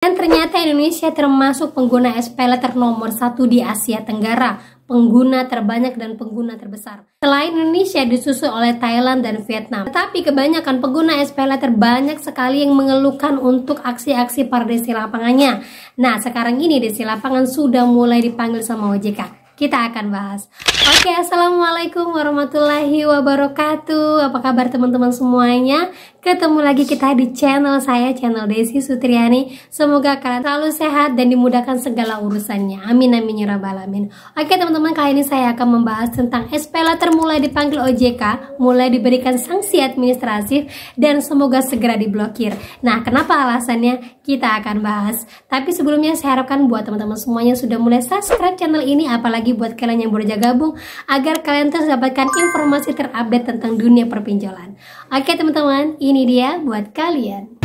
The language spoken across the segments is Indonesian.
Dan ternyata Indonesia termasuk pengguna SPL nomor satu di Asia Tenggara, pengguna terbanyak dan pengguna terbesar. Selain Indonesia disusul oleh Thailand dan Vietnam. Tetapi kebanyakan pengguna SPL banyak sekali yang mengeluhkan untuk aksi-aksi pardesi lapangannya. Nah, sekarang ini desi lapangan sudah mulai dipanggil sama OJK kita akan bahas. Oke, assalamualaikum warahmatullahi wabarakatuh. Apa kabar teman-teman semuanya? Ketemu lagi kita di channel saya, channel Desi Sutriani. Semoga kalian selalu sehat dan dimudahkan segala urusannya. Amin amin ya rabbal alamin. Oke, teman-teman, kali ini saya akan membahas tentang SPLater mulai dipanggil OJK, mulai diberikan sanksi administratif dan semoga segera diblokir. Nah, kenapa alasannya? Kita akan bahas. Tapi sebelumnya saya harapkan buat teman-teman semuanya sudah mulai subscribe channel ini apalagi lagi buat kalian yang baru gabung agar kalian terus dapatkan informasi terupdate tentang dunia perpinjolan. Oke teman-teman, ini dia buat kalian.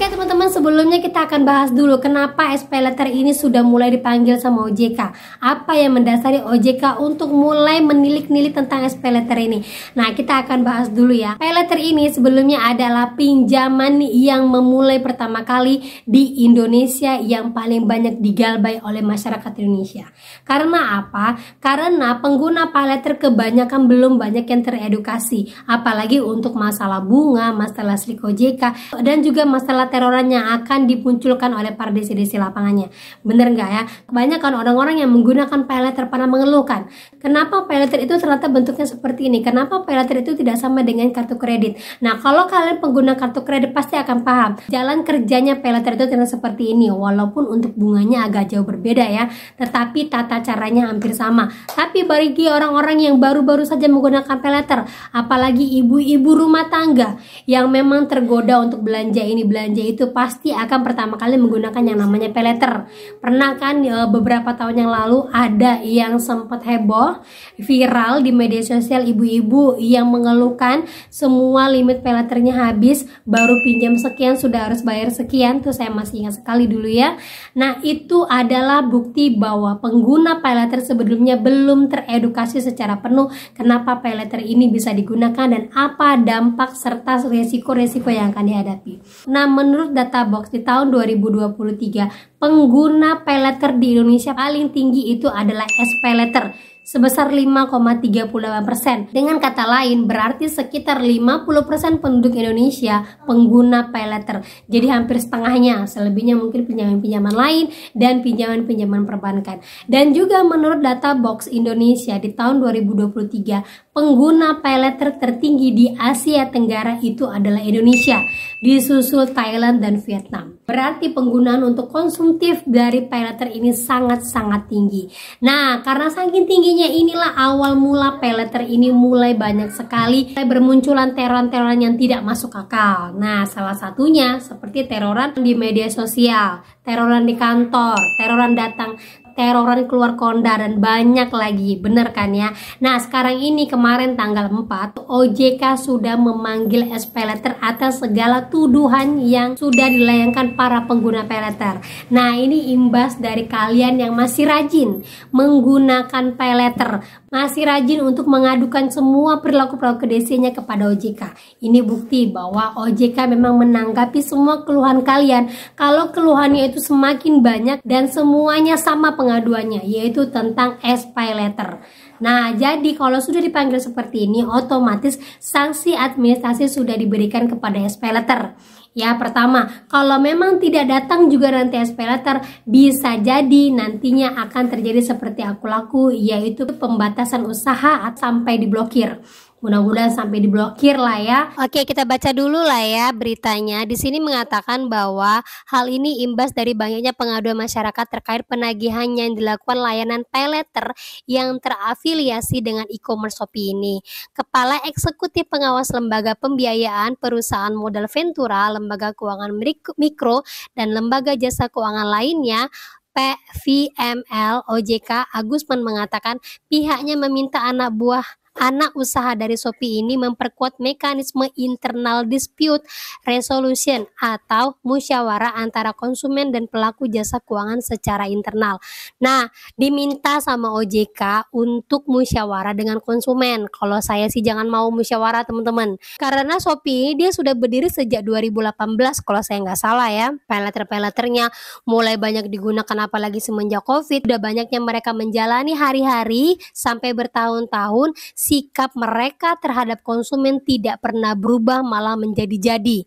Oke teman-teman sebelumnya kita akan bahas dulu kenapa SP letter ini sudah mulai dipanggil sama OJK Apa yang mendasari OJK untuk mulai menilik-nilik tentang SP letter ini Nah kita akan bahas dulu ya SP letter ini sebelumnya adalah pinjaman yang memulai pertama kali di Indonesia yang paling banyak digalbai oleh masyarakat Indonesia Karena apa? Karena pengguna paleter kebanyakan belum banyak yang teredukasi Apalagi untuk masalah bunga, masalah slik OJK, dan juga masalah Terorannya akan dipunculkan oleh para desi-desi lapangannya. Bener nggak ya? Kebanyakan orang-orang yang menggunakan paylater pernah mengeluhkan, kenapa paylater itu ternyata bentuknya seperti ini? Kenapa paylater itu tidak sama dengan kartu kredit? Nah, kalau kalian pengguna kartu kredit pasti akan paham. Jalan kerjanya paylater itu ternyata seperti ini, walaupun untuk bunganya agak jauh berbeda ya, tetapi tata caranya hampir sama. Tapi bagi orang-orang yang baru-baru saja menggunakan paylater, apalagi ibu-ibu rumah tangga yang memang tergoda untuk belanja ini belanja kerja itu pasti akan pertama kali menggunakan yang namanya peleter Pernah kan ya, beberapa tahun yang lalu ada yang sempat heboh viral di media sosial ibu-ibu yang mengeluhkan semua limit peleternya habis, baru pinjam sekian sudah harus bayar sekian. Tuh saya masih ingat sekali dulu ya. Nah, itu adalah bukti bahwa pengguna peleter sebelumnya belum teredukasi secara penuh kenapa peleter ini bisa digunakan dan apa dampak serta resiko-resiko yang akan dihadapi. Nah, menurut menurut data box di tahun 2023, pengguna peleter di Indonesia paling tinggi itu adalah S peleter sebesar 5,38%. persen. Dengan kata lain, berarti sekitar 50% persen penduduk Indonesia pengguna Paylater. Jadi hampir setengahnya, selebihnya mungkin pinjaman-pinjaman lain dan pinjaman-pinjaman perbankan. Dan juga menurut data Box Indonesia di tahun 2023, pengguna Paylater tertinggi di Asia Tenggara itu adalah Indonesia, disusul Thailand dan Vietnam. Berarti penggunaan untuk konsumtif dari Paylater ini sangat-sangat tinggi. Nah, karena saking tingginya Intinya inilah awal mula peleter ini mulai banyak sekali bermunculan teror teror yang tidak masuk akal. Nah, salah satunya seperti teroran di media sosial, teroran di kantor, teroran datang teroran keluar konda dan banyak lagi, bener kan ya? Nah sekarang ini kemarin tanggal 4, OJK sudah memanggil SP Letter atas segala tuduhan yang sudah dilayangkan para pengguna letter. Nah ini imbas dari kalian yang masih rajin menggunakan letter. masih rajin untuk mengadukan semua perilaku perilaku kepada OJK. Ini bukti bahwa OJK memang menanggapi semua keluhan kalian. Kalau keluhannya itu semakin banyak dan semuanya sama pengaduannya yaitu tentang SPI letter. Nah, jadi kalau sudah dipanggil seperti ini otomatis sanksi administrasi sudah diberikan kepada SPI letter. Ya, pertama, kalau memang tidak datang juga nanti spy letter, bisa jadi nantinya akan terjadi seperti aku laku, yaitu pembatasan usaha sampai diblokir mudah-mudahan sampai diblokir lah ya. Oke, kita baca dulu lah ya beritanya. Di sini mengatakan bahwa hal ini imbas dari banyaknya pengaduan masyarakat terkait penagihan yang dilakukan layanan paylater yang terafiliasi dengan e-commerce Shopee ini. Kepala Eksekutif Pengawas Lembaga Pembiayaan Perusahaan Modal Ventura, Lembaga Keuangan Mikro, dan Lembaga Jasa Keuangan lainnya, PVML OJK Agusman mengatakan pihaknya meminta anak buah anak usaha dari Shopee ini memperkuat mekanisme internal dispute resolution atau musyawarah antara konsumen dan pelaku jasa keuangan secara internal. Nah, diminta sama OJK untuk musyawarah dengan konsumen. Kalau saya sih jangan mau musyawarah teman-teman. Karena Shopee dia sudah berdiri sejak 2018 kalau saya nggak salah ya. Peleter-peleternya mulai banyak digunakan apalagi semenjak COVID. Udah banyaknya mereka menjalani hari-hari sampai bertahun-tahun sikap mereka terhadap konsumen tidak pernah berubah malah menjadi-jadi.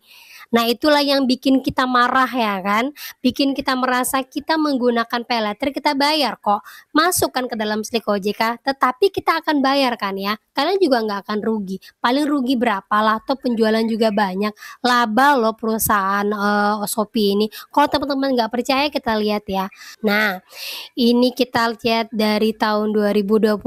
Nah, itulah yang bikin kita marah ya kan? Bikin kita merasa kita menggunakan pay kita bayar kok. Masukkan ke dalam slik OJK, tetapi kita akan bayarkan ya. Kalian juga nggak akan rugi. Paling rugi berapa lah, atau penjualan juga banyak. Laba loh perusahaan uh, Shopee ini. Kalau teman-teman nggak percaya kita lihat ya. Nah, ini kita lihat dari tahun 2024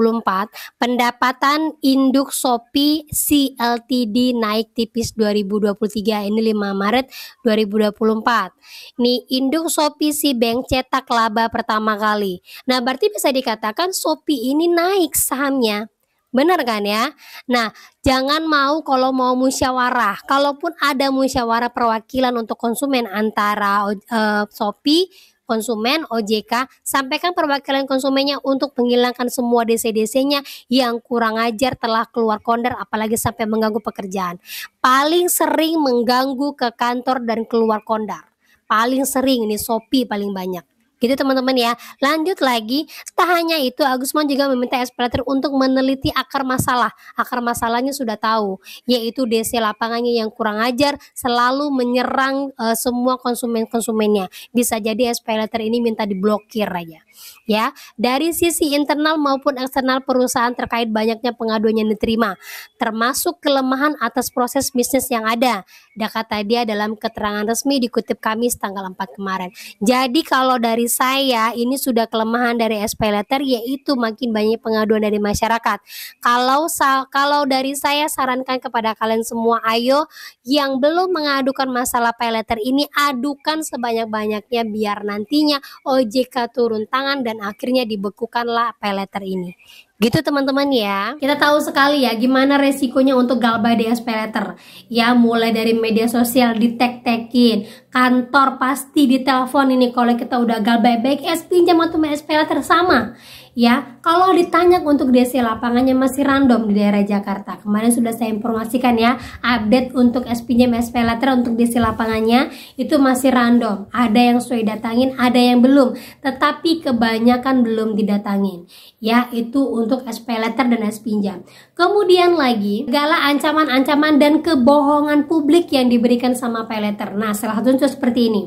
pendapatan Induk Shopee CLTD naik tipis 2023 ini 5 Maret 2024. Ini Induk Shopee si Bank cetak laba pertama kali. Nah, berarti bisa dikatakan Shopee ini naik sahamnya. Benar kan ya? Nah, jangan mau kalau mau musyawarah. Kalaupun ada musyawarah perwakilan untuk konsumen antara uh, Shopee konsumen OJK sampaikan perwakilan konsumennya untuk menghilangkan semua DC-DC-nya yang kurang ajar telah keluar konder apalagi sampai mengganggu pekerjaan. Paling sering mengganggu ke kantor dan keluar kondar. Paling sering ini Shopee paling banyak. Gitu teman-teman ya. Lanjut lagi, tak hanya itu Agusman juga meminta Esperator untuk meneliti akar masalah. Akar masalahnya sudah tahu, yaitu DC lapangannya yang kurang ajar selalu menyerang uh, semua konsumen-konsumennya. Bisa jadi Esperator ini minta diblokir aja ya dari sisi internal maupun eksternal perusahaan terkait banyaknya pengaduan yang diterima termasuk kelemahan atas proses bisnis yang ada dah kata dia ya, dalam keterangan resmi dikutip Kamis tanggal 4 kemarin jadi kalau dari saya ini sudah kelemahan dari SP letter yaitu makin banyak pengaduan dari masyarakat kalau kalau dari saya sarankan kepada kalian semua ayo yang belum mengadukan masalah pay letter ini adukan sebanyak-banyaknya biar nantinya OJK turun tangan tangan dan akhirnya dibekukanlah pay letter ini. Gitu teman-teman ya. Kita tahu sekali ya gimana resikonya untuk galba letter Ya mulai dari media sosial ditek-tekin, kantor pasti ditelepon ini kalau kita udah galba baik es pinjam atau letter sama. Ya, kalau ditanya untuk DC lapangannya masih random di daerah Jakarta. Kemarin sudah saya informasikan ya, update untuk es pinjam letter untuk DC lapangannya itu masih random. Ada yang sudah datangin, ada yang belum. Tetapi kebanyakan belum didatangin. Ya, itu untuk untuk SP letter dan SP pinjam. Kemudian lagi, segala ancaman-ancaman dan kebohongan publik yang diberikan sama pay letter. Nah, salah contoh seperti ini.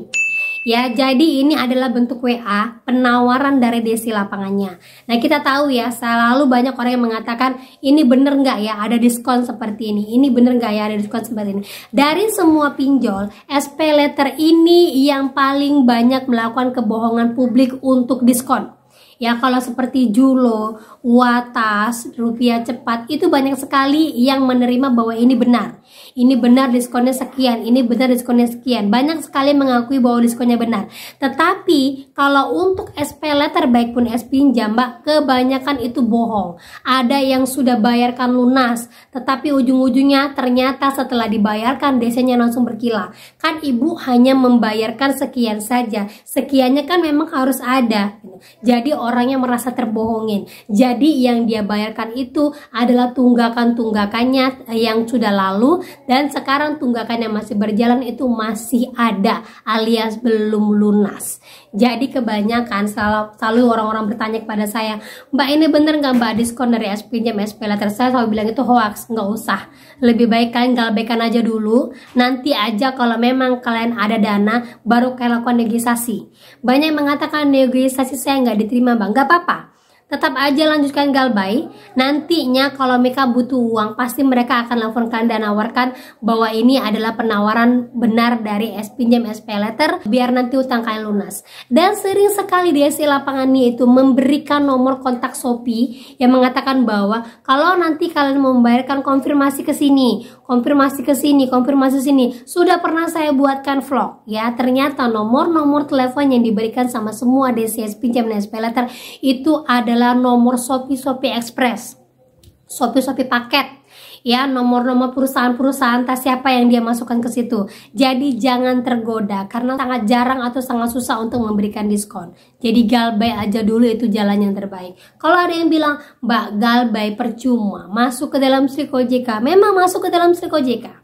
Ya, jadi ini adalah bentuk WA penawaran dari desi lapangannya. Nah, kita tahu ya, selalu banyak orang yang mengatakan ini bener nggak ya ada diskon seperti ini, ini bener nggak ya ada diskon seperti ini. Dari semua pinjol, SP letter ini yang paling banyak melakukan kebohongan publik untuk diskon ya kalau seperti Julo, Watas, Rupiah Cepat itu banyak sekali yang menerima bahwa ini benar ini benar diskonnya sekian, ini benar diskonnya sekian. Banyak sekali mengakui bahwa diskonnya benar. Tetapi kalau untuk SP letter baik pun SP pinjam, Mbak, kebanyakan itu bohong. Ada yang sudah bayarkan lunas, tetapi ujung-ujungnya ternyata setelah dibayarkan desainnya langsung berkilah. Kan ibu hanya membayarkan sekian saja. Sekiannya kan memang harus ada. Jadi orangnya merasa terbohongin. Jadi yang dia bayarkan itu adalah tunggakan-tunggakannya yang sudah lalu dan sekarang tunggakan yang masih berjalan itu masih ada alias belum lunas. Jadi kebanyakan selalu orang-orang bertanya kepada saya, Mbak ini bener nggak Mbak diskon dari SP jam SP letter saya selalu bilang itu hoax, nggak usah. Lebih baik kalian galbekan aja dulu, nanti aja kalau memang kalian ada dana baru kalian lakukan negosiasi. Banyak yang mengatakan negosiasi saya nggak diterima Mbak. nggak apa-apa tetap aja lanjutkan galbay. Nantinya kalau mereka butuh uang, pasti mereka akan telepon dan nawarkan bahwa ini adalah penawaran benar dari S pinjam SP letter biar nanti utang kalian lunas. Dan sering sekali di lapangan itu memberikan nomor kontak Shopee yang mengatakan bahwa kalau nanti kalian membayarkan konfirmasi ke sini, konfirmasi ke sini, konfirmasi sini, sudah pernah saya buatkan vlog ya. Ternyata nomor-nomor telepon yang diberikan sama semua DCS pinjam dan SP letter itu adalah adalah nomor Shopee-Shopee Express. Shopee-Shopee paket ya nomor-nomor perusahaan-perusahaan tas siapa yang dia masukkan ke situ. Jadi jangan tergoda karena sangat jarang atau sangat susah untuk memberikan diskon. Jadi galbay aja dulu itu jalan yang terbaik. Kalau ada yang bilang, "Mbak, galbay percuma, masuk ke dalam Sri JK." Memang masuk ke dalam Sri JK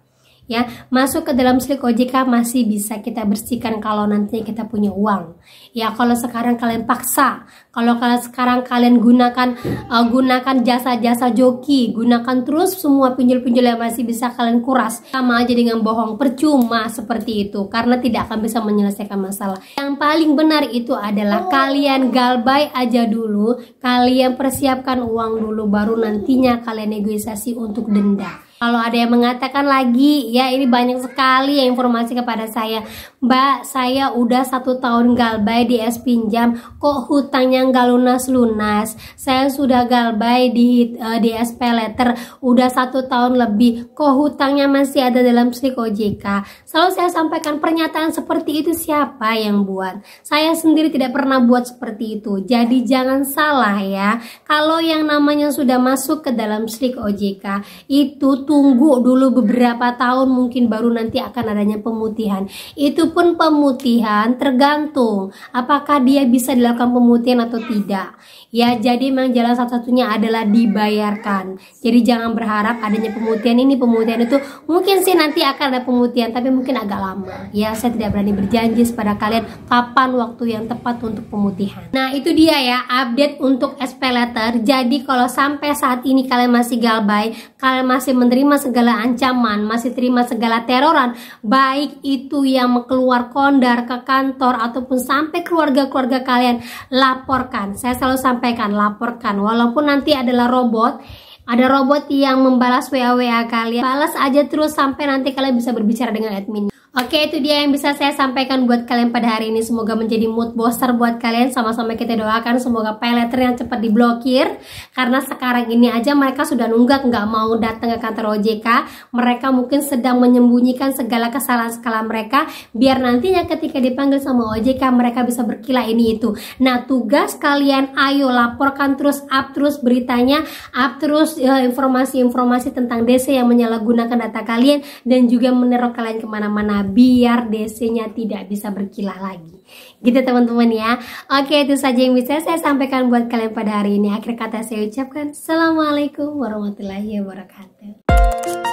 ya masuk ke dalam slik OJK masih bisa kita bersihkan kalau nantinya kita punya uang ya kalau sekarang kalian paksa kalau kalian sekarang kalian gunakan uh, gunakan jasa-jasa joki gunakan terus semua pinjol-pinjol yang masih bisa kalian kuras sama aja dengan bohong percuma seperti itu karena tidak akan bisa menyelesaikan masalah yang paling benar itu adalah kalian galbay aja dulu kalian persiapkan uang dulu baru nantinya kalian negosiasi untuk denda kalau ada yang mengatakan lagi, ya ini banyak sekali ya informasi kepada saya. Mbak, saya udah satu tahun galbay di es pinjam, kok hutangnya nggak lunas-lunas. Saya sudah galbay di uh, di SP letter, udah satu tahun lebih, kok hutangnya masih ada dalam slik OJK. Selalu saya sampaikan pernyataan seperti itu siapa yang buat? Saya sendiri tidak pernah buat seperti itu. Jadi jangan salah ya, kalau yang namanya sudah masuk ke dalam slik OJK itu tunggu dulu beberapa tahun mungkin baru nanti akan adanya pemutihan itu pun pemutihan tergantung apakah dia bisa dilakukan pemutihan atau tidak ya jadi memang jalan satu-satunya adalah dibayarkan jadi jangan berharap adanya pemutihan ini pemutihan itu mungkin sih nanti akan ada pemutihan tapi mungkin agak lama ya saya tidak berani berjanji kepada kalian kapan waktu yang tepat untuk pemutihan nah itu dia ya update untuk SP letter jadi kalau sampai saat ini kalian masih galbay kalian masih menerima terima segala ancaman, masih terima segala teroran, baik itu yang keluar kondar ke kantor ataupun sampai keluarga-keluarga kalian, laporkan. Saya selalu sampaikan, laporkan. Walaupun nanti adalah robot, ada robot yang membalas WA-WA kalian. Balas aja terus sampai nanti kalian bisa berbicara dengan admin. Oke itu dia yang bisa saya sampaikan buat kalian pada hari ini Semoga menjadi mood booster buat kalian Sama-sama kita doakan semoga peleter yang cepat diblokir Karena sekarang ini aja mereka sudah nunggak nggak mau datang ke kantor OJK Mereka mungkin sedang menyembunyikan segala kesalahan-kesalahan mereka Biar nantinya ketika dipanggil sama OJK mereka bisa berkilah ini itu Nah tugas kalian ayo laporkan terus up terus beritanya Up terus ya, informasi-informasi uh, tentang DC yang menyalahgunakan data kalian Dan juga meneror kalian kemana-mana biar DC-nya tidak bisa berkilah lagi. Gitu teman-teman ya. Oke, itu saja yang bisa saya sampaikan buat kalian pada hari ini. Akhir kata saya ucapkan Assalamualaikum warahmatullahi wabarakatuh.